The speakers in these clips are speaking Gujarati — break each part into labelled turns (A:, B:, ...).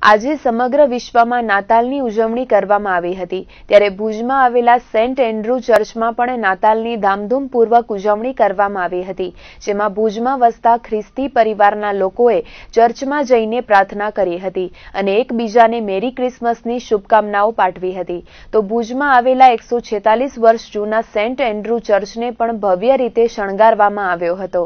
A: આજે સમગ્ર વિશ્વમાં નાતાલની ઉજવણી કરવામાં આવી હતી ત્યારે ભુજમાં આવેલા સેન્ટ એન્ડ્રુ ચર્ચમાં પણ નાતાલની ધામધૂમપૂર્વક ઉજવણી કરવામાં આવી હતી જેમાં ભુજમાં વસતા ખ્રિસ્તી પરિવારના લોકોએ ચર્ચમાં જઈને પ્રાર્થના કરી હતી અને એકબીજાને મેરી ક્રિસમસની શુભકામનાઓ પાઠવી હતી તો ભુજમાં આવેલા એકસો વર્ષ જૂના સેન્ટ એન્ડ્રુ ચર્ચને પણ ભવ્ય રીતે શણગારવામાં આવ્યો હતો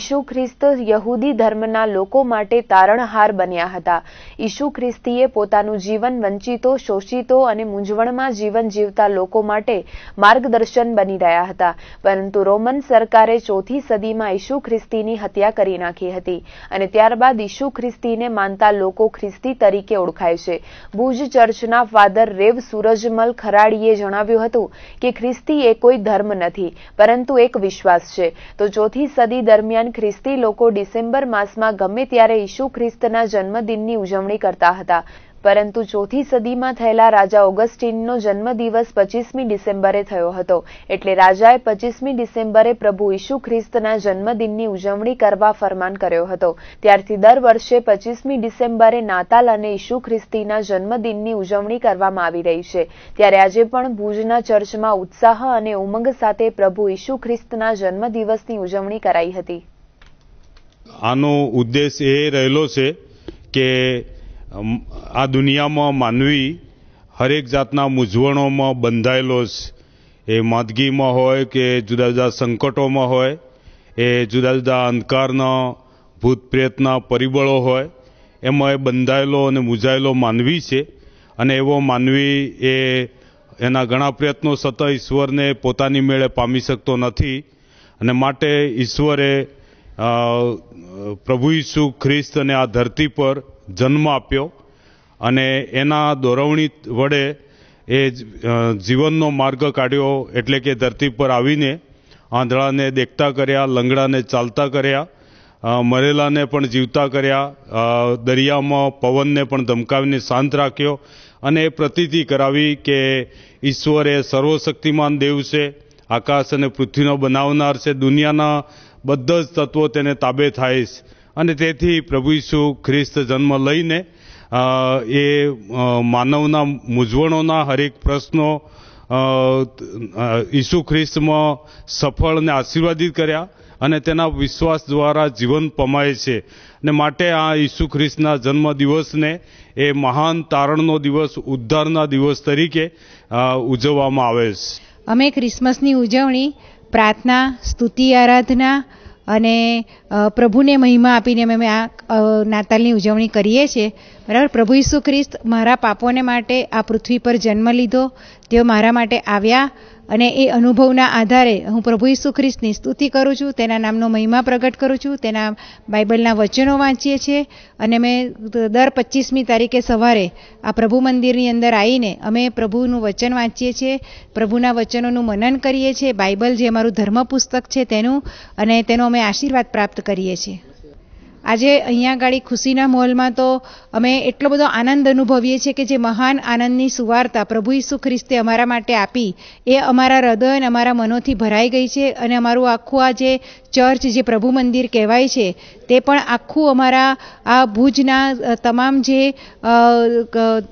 A: ઈસુ ખ્રિસ્ત યહૂદી ધર્મના લોકો માટે તારણહાર બન્યા હતા ઈસુ ખ્રિસ્તીએ પોતાનું જીવન વંચિતો શોષિતો અને મૂંઝવણમાં જીવન જીવતા લોકો માટે માર્ગદર્શન બની રહ્યા હતા પરંતુ રોમન સરકારે ચોથી સદીમાં ઈસુ ખ્રિસ્તીની હત્યા કરી નાખી હતી અને ત્યારબાદ ઈસુ ખ્રિસ્તીને માનતા લોકો ખ્રિસ્તી તરીકે ઓળખાય છે ભુજ ચર્ચના ફાધર રેવ સુરજમલ ખરાડીએ જણાવ્યું હતું કે ખ્રિસ્તી એ કોઈ ધર્મ નથી પરંતુ એક વિશ્વાસ છે તો ચોથી સદી દરમિયાન ખ્રિસ્તી લોકો ડિસેમ્બર માસમાં ગમે ત્યારે ઈસુ ખ્રિસ્તના જન્મદિનની ઉજવણી કરતા બેસતા હતા પરંતુ ચોથી સદીમાં થયેલા રાજા ઓગસ્ટિનનો જન્મદિવસ પચીસમી ડિસેમ્બરે થયો હતો એટલે રાજાએ પચીસમી ડિસેમ્બરે પ્રભુ ઈસુ ખ્રિસ્તના જન્મદિનની ઉજવણી કરવા ફરમાન કર્યો હતો ત્યારથી દર વર્ષે પચીસમી ડિસેમ્બરે નાતાલ અને ઈસુ ખ્રિસ્તીના જન્મદિનની ઉજવણી કરવામાં આવી રહી છે ત્યારે આજે પણ ભુજના ચર્ચમાં ઉત્સાહ અને ઉમંગ સાથે પ્રભુ ઈસુ ખ્રિસ્તના જન્મદિવસની ઉજવણી કરાઈ હતી
B: આનો ઉદ્દેશ એ રહેલો છે કે આ દુનિયામાં માનવી હરેક જાતના મૂંઝવણોમાં બંધાયેલો છે એ માદગીમાં હોય કે જુદા જુદા સંકટોમાં હોય એ જુદા જુદા અંધકારના ભૂત પ્રેતના પરિબળો હોય એમાં એ બંધાયેલો અને મૂંઝાયેલો માનવી છે અને એવો માનવી એ એના ઘણા પ્રયત્નો સતત ઈશ્વરને પોતાની મેળે પામી શકતો નથી અને માટે ઈશ્વરે પ્રભુ ઈસુ ખ્રિસ્ત અને આ ધરતી પર જન્મ આપ્યો અને એના દોરવણી વડે એ જીવનનો માર્ગ કાઢ્યો એટલે કે ધરતી પર આવીને આંધળાને દેખતા કર્યા લંગડાને ચાલતા કર્યા મરેલાને પણ જીવતા કર્યા દરિયામાં પવનને પણ ધમકાવીને શાંત રાખ્યો અને એ પ્રતિતિ કરાવી કે ઈશ્વર એ સર્વશક્તિમાન દેવ છે આકાશ અને પૃથ્વીનો બનાવનાર છે દુનિયાના બધા જ તત્વો તેને તાબે થાય છે અને તેથી પ્રભુ ઈસુ ખ્રિસ્ત જન્મ લઈને એ માનવના મૂંઝવણોના હરેક પ્રશ્નો ઈસુ ખ્રિસ્તમાં સફળને આશીર્વાદિત કર્યા અને તેના વિશ્વાસ દ્વારા જીવન પમાય છે ને માટે આ ઈસુ ખ્રિસ્તના જન્મ દિવસને એ મહાન તારણનો દિવસ ઉદ્ધારના દિવસ તરીકે ઉજવવામાં આવે છે
C: અમે ક્રિસમસની ઉજવણી પ્રાર્થના સ્તુતિ આરાધના અને પ્રભુને મહિમા આપીને અમે આ નાતાલની ઉજવણી કરીએ છીએ બરાબર પ્રભુ ઈસુ ખ્રિસ્ત મારા પાપોને માટે આ પૃથ્વી પર જન્મ લીધો તેઓ મારા માટે આવ્યા અને એ અનુભવના આધારે હું પ્રભુ ઈસુ ખ્રિસ્તની સ્તુતિ કરું છું તેના નામનો મહિમા પ્રગટ કરું છું તેના બાઇબલના વચનો વાંચીએ છીએ અને મેં દર પચીસમી તારીખે સવારે આ પ્રભુ મંદિરની અંદર આવીને અમે પ્રભુનું વચન વાંચીએ છીએ પ્રભુના વચનોનું મનન કરીએ છીએ બાઇબલ જે અમારું ધર્મ પુસ્તક છે તેનું અને તેનો અમે આશીર્વાદ પ્રાપ્ત કરીએ છીએ આજે અહીંયા આગળ ખુશીના મોલમાં તો અમે એટલો બધો આનંદ અનુભવીએ છીએ કે જે મહાન આનંદની સુવાર્તા પ્રભુ ઈસુ ખ્રિસ્તે અમારા માટે આપી એ અમારા હૃદય અને અમારા મનોથી ભરાઈ ગઈ છે અને અમારું આખું આ જે ચર્ચ જે પ્રભુ મંદિર કહેવાય છે તે પણ આખું અમારા આ ભુજના તમામ જે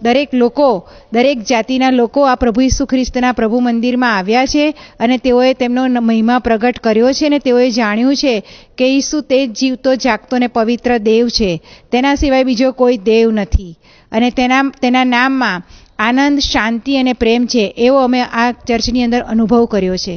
C: દરેક લોકો દરેક જાતિના લોકો આ પ્રભુ ઈસુ ખ્રિસ્તના પ્રભુ મંદિરમાં આવ્યા છે અને તેઓએ તેમનો મહિમા પ્રગટ કર્યો છે અને તેઓએ જાણ્યું છે કે ઈસુ તે જ જીવતો જાગતો ને પવિત્ર દેવ છે તેના સિવાય બીજો કોઈ દેવ નથી અને તેના તેના નામમાં આનંદ શાંતિ અને પ્રેમ છે એવો અમે આ ચર્ચની અંદર અનુભવ કર્યો છે